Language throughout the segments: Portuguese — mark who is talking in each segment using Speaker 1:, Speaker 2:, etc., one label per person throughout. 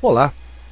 Speaker 1: Olá,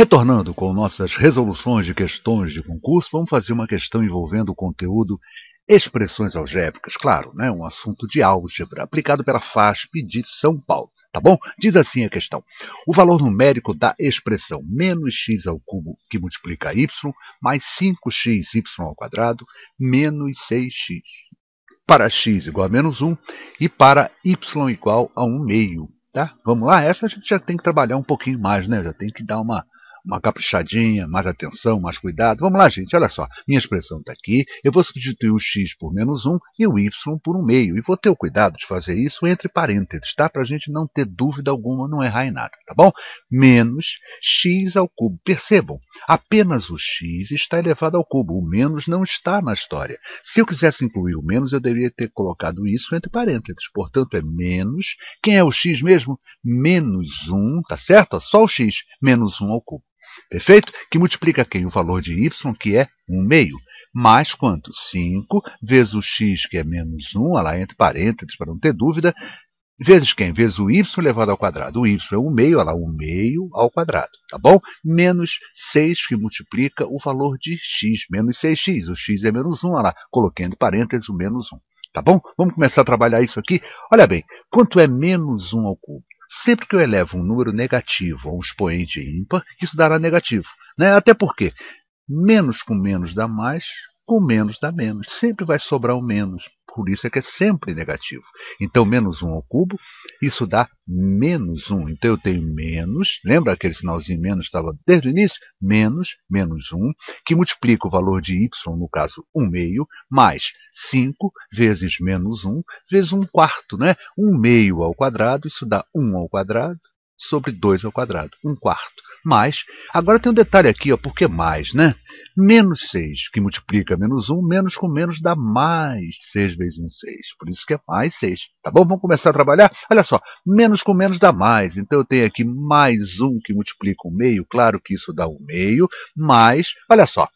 Speaker 1: Retornando com nossas resoluções de questões de concurso, vamos fazer uma questão envolvendo o conteúdo expressões algébricas, claro, né? um assunto de álgebra, aplicado pela FASP de São Paulo. Tá bom? Diz assim a questão. O valor numérico da expressão menos x ao cubo que multiplica y mais 5xy ao quadrado menos 6x. Para x igual a menos 1 e para y igual a 1 meio. Tá? Vamos lá? Essa a gente já tem que trabalhar um pouquinho mais, né? Já tem que dar uma uma caprichadinha, mais atenção, mais cuidado. Vamos lá, gente, olha só. Minha expressão está aqui, eu vou substituir o x por menos 1 e o y por 1 meio. E vou ter o cuidado de fazer isso entre parênteses, tá? Para a gente não ter dúvida alguma, não errar em nada, tá bom? Menos x ao cubo. Percebam, apenas o x está elevado ao cubo, o menos não está na história. Se eu quisesse incluir o menos, eu deveria ter colocado isso entre parênteses. Portanto, é menos, quem é o x mesmo? Menos 1, tá certo? Só o x, menos 1 ao cubo. Perfeito? Que multiplica quem? O valor de y, que é 1 meio. Mais quanto? 5 vezes o x, que é menos 1, olha lá entre parênteses, para não ter dúvida, vezes quem? Vezes o y elevado ao quadrado. O y é 1 meio, olha lá, 1 meio ao quadrado, tá bom? Menos 6, que multiplica o valor de x, menos 6x. O x é menos 1, olha lá, coloquei entre parênteses o menos 1. Tá bom? Vamos começar a trabalhar isso aqui. Olha bem, quanto é menos 1 ao cubo? Sempre que eu elevo um número negativo a um expoente ímpar, isso dará negativo. Né? Até porque menos com menos dá mais, com menos dá menos. Sempre vai sobrar o um menos. Por isso é que é sempre negativo. Então, menos 1 ao cubo, isso dá menos 1. Então, eu tenho menos, lembra aquele sinalzinho menos que estava desde o início? Menos, menos 1, que multiplica o valor de y, no caso 1 meio, mais 5 vezes menos 1, vezes 1 quarto. Né? 1 meio ao quadrado, isso dá 1 ao quadrado, sobre 2 ao quadrado, um quarto. Mais, agora tem um detalhe aqui, ó, porque mais, né? Menos 6, que multiplica menos 1, menos com menos dá mais 6 vezes 1, 6. Por isso que é mais 6. Tá bom? Vamos começar a trabalhar? Olha só, menos com menos dá mais. Então eu tenho aqui mais 1 que multiplica 1 meio, claro que isso dá 1 meio, mais, olha só,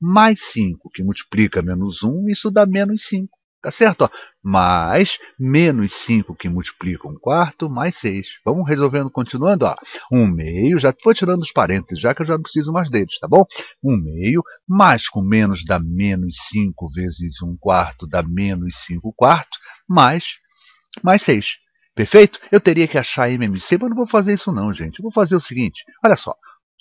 Speaker 1: mais 5 que multiplica menos 1, isso dá menos 5. Tá certo? Ó. Mais menos 5 que multiplica um quarto, mais 6. Vamos resolvendo, continuando. Ó. 1 um meio, já estou tirando os parênteses, já que eu já não preciso mais deles, tá bom? 1 um meio, mais com menos dá menos 5 vezes 1 um quarto dá menos 5 quarto, mais, mais 6. Perfeito? Eu teria que achar MMC, mas não vou fazer isso não, gente. Eu vou fazer o seguinte, olha só.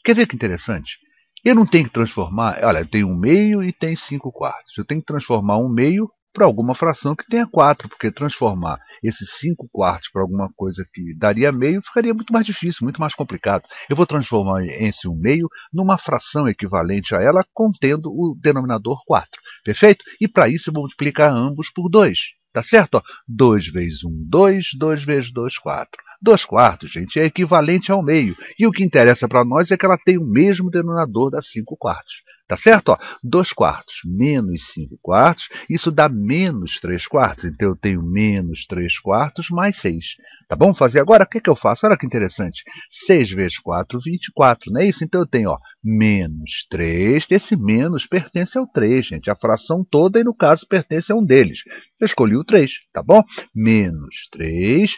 Speaker 1: Quer ver que interessante? Eu não tenho que transformar... Olha, eu tenho 1 meio e tenho 5 quartos. Eu tenho que transformar 1 meio para alguma fração que tenha 4, porque transformar esses 5 quartos para alguma coisa que daria meio ficaria muito mais difícil, muito mais complicado. Eu vou transformar esse 1 meio numa fração equivalente a ela contendo o denominador 4, perfeito? E para isso eu vou multiplicar ambos por 2, tá certo? 2 vezes 1, 2, 2 vezes 2, 4. 2 quartos, gente, é equivalente ao meio. E o que interessa para nós é que ela tem o mesmo denominador das 5 quartos. Tá certo? Ó, 2 quartos menos 5 quartos, isso dá menos 3 quartos. Então, eu tenho menos 3 quartos mais 6. Tá bom? Fazer agora, o que, que eu faço? Olha que interessante. 6 vezes 4, 24, não é isso? Então, eu tenho ó, menos 3. Esse menos pertence ao 3, gente. A fração toda, e no caso, pertence a um deles. Eu escolhi o 3, tá bom? Menos 3,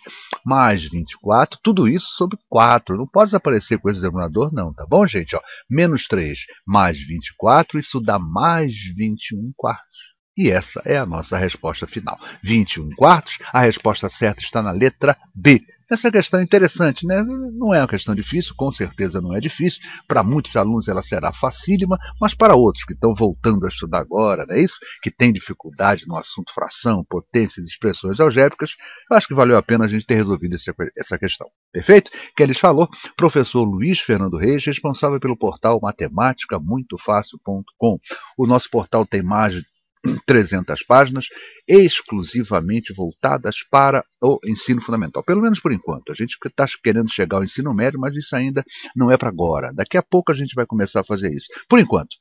Speaker 1: mais 24, tudo isso sobre 4. Não pode aparecer com esse denominador, não, tá bom, gente? Ó, menos 3 mais 24, isso dá mais 21 quartos. E essa é a nossa resposta final. 21 quartos, a resposta certa está na letra B essa questão é interessante, né? Não é uma questão difícil, com certeza não é difícil. Para muitos alunos ela será facílima, mas para outros que estão voltando a estudar agora, não é isso? Que têm dificuldade no assunto fração, potências, expressões algébricas, eu acho que valeu a pena a gente ter resolvido essa questão. Perfeito? Quem eles falou? Professor Luiz Fernando Reis, responsável pelo portal fácil.com, O nosso portal tem mais de 300 páginas, exclusivamente voltadas para o ensino fundamental. Pelo menos por enquanto. A gente está querendo chegar ao ensino médio, mas isso ainda não é para agora. Daqui a pouco a gente vai começar a fazer isso. Por enquanto,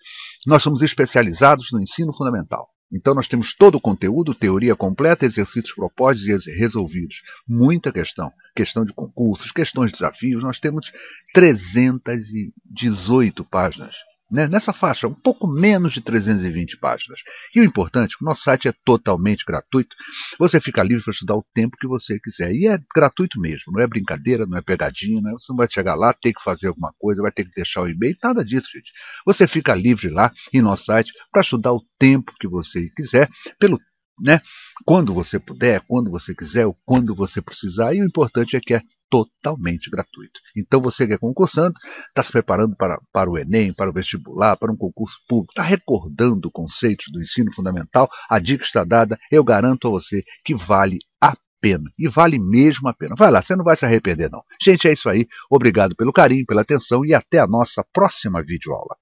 Speaker 1: nós somos especializados no ensino fundamental. Então nós temos todo o conteúdo, teoria completa, exercícios propostos e resolvidos. Muita questão. Questão de concursos, questões de desafios. Nós temos 318 páginas né, nessa faixa, um pouco menos de 320 páginas. E o importante, o nosso site é totalmente gratuito, você fica livre para estudar o tempo que você quiser. E é gratuito mesmo, não é brincadeira, não é pegadinha, né? você não vai chegar lá, ter que fazer alguma coisa, vai ter que deixar o e-mail, nada disso, gente. Você fica livre lá em nosso site para estudar o tempo que você quiser, pelo né? Quando você puder, quando você quiser, ou quando você precisar. E o importante é que é totalmente gratuito. Então você que é concursando, está se preparando para, para o Enem, para o vestibular, para um concurso público, está recordando conceitos do ensino fundamental, a dica está dada, eu garanto a você que vale a pena. E vale mesmo a pena. Vai lá, você não vai se arrepender não. Gente, é isso aí. Obrigado pelo carinho, pela atenção e até a nossa próxima videoaula.